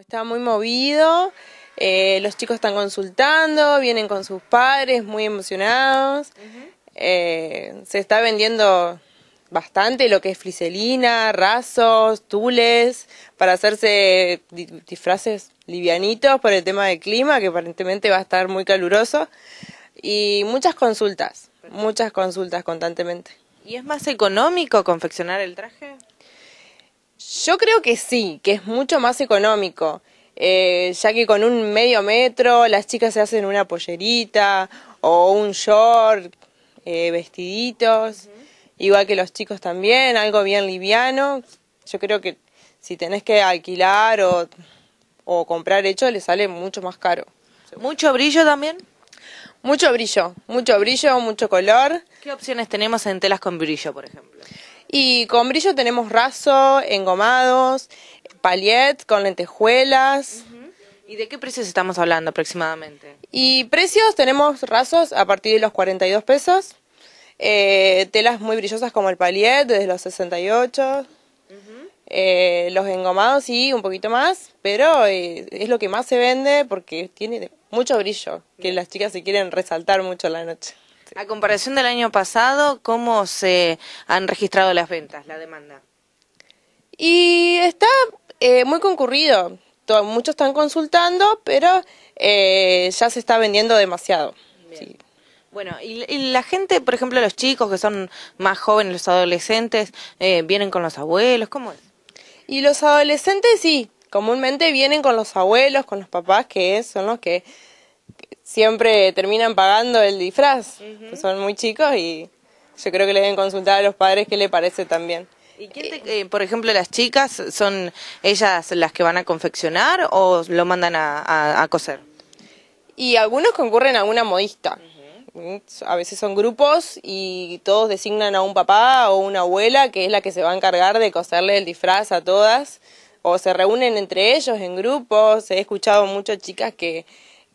Está muy movido, eh, los chicos están consultando, vienen con sus padres muy emocionados, eh, se está vendiendo bastante lo que es fliselina, rasos, tules, para hacerse disfraces livianitos por el tema del clima, que aparentemente va a estar muy caluroso, y muchas consultas, muchas consultas constantemente. ¿Y es más económico confeccionar el traje? Yo creo que sí, que es mucho más económico, eh, ya que con un medio metro las chicas se hacen una pollerita o un short, eh, vestiditos, igual que los chicos también, algo bien liviano. Yo creo que si tenés que alquilar o, o comprar hecho, le sale mucho más caro. ¿Mucho brillo también? Mucho brillo, mucho brillo, mucho color. ¿Qué opciones tenemos en telas con brillo, por ejemplo? Y con brillo tenemos raso, engomados, paliet con lentejuelas. ¿Y de qué precios estamos hablando aproximadamente? Y precios tenemos rasos a partir de los 42 pesos. Eh, telas muy brillosas como el paliet desde los 68. Eh, los engomados sí, un poquito más, pero eh, es lo que más se vende porque tiene mucho brillo, que las chicas se quieren resaltar mucho en la noche. A comparación del año pasado, ¿cómo se han registrado las ventas, la demanda? Y está eh, muy concurrido. muchos están consultando, pero eh, ya se está vendiendo demasiado. Sí. Bueno, y, la gente, por ejemplo, los chicos que son más jóvenes, los adolescentes, eh, vienen con los abuelos, ¿cómo es? Y los adolescentes sí, comúnmente vienen con los abuelos, con los papás, que son los que siempre terminan pagando el disfraz. Pues son muy chicos y yo creo que le deben consultar a los padres qué le parece también. ¿Y eh, por ejemplo, las chicas, son ellas las que van a confeccionar o lo mandan a, coser? Y algunos concurren a una modista. A veces son grupos y todos designan a un papá o una abuela que es la que se va a encargar de coserle el disfraz a todas. O se reúnen entre ellos en grupos. He escuchado muchas chicas que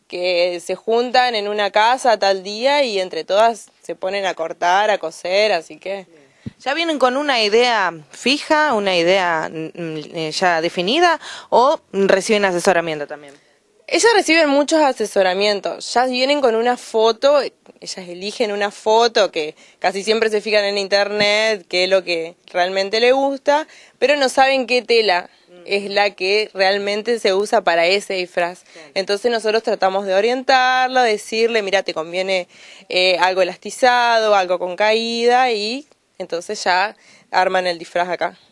que se juntan en una casa tal día y entre todas se ponen a cortar, a coser, así que... ¿Ya vienen con una idea fija, una idea mm, eh, ya definida o reciben asesoramiento también? Ellas reciben muchos asesoramientos, ya vienen con una foto, ellas eligen una foto que casi siempre se fijan en internet, qué es lo que realmente le gusta, pero no saben qué tela es la que realmente se usa para ese disfraz. Entonces nosotros tratamos de orientarlo, decirle, mira, te conviene eh, algo elastizado, algo con caída y entonces ya arman el disfraz acá.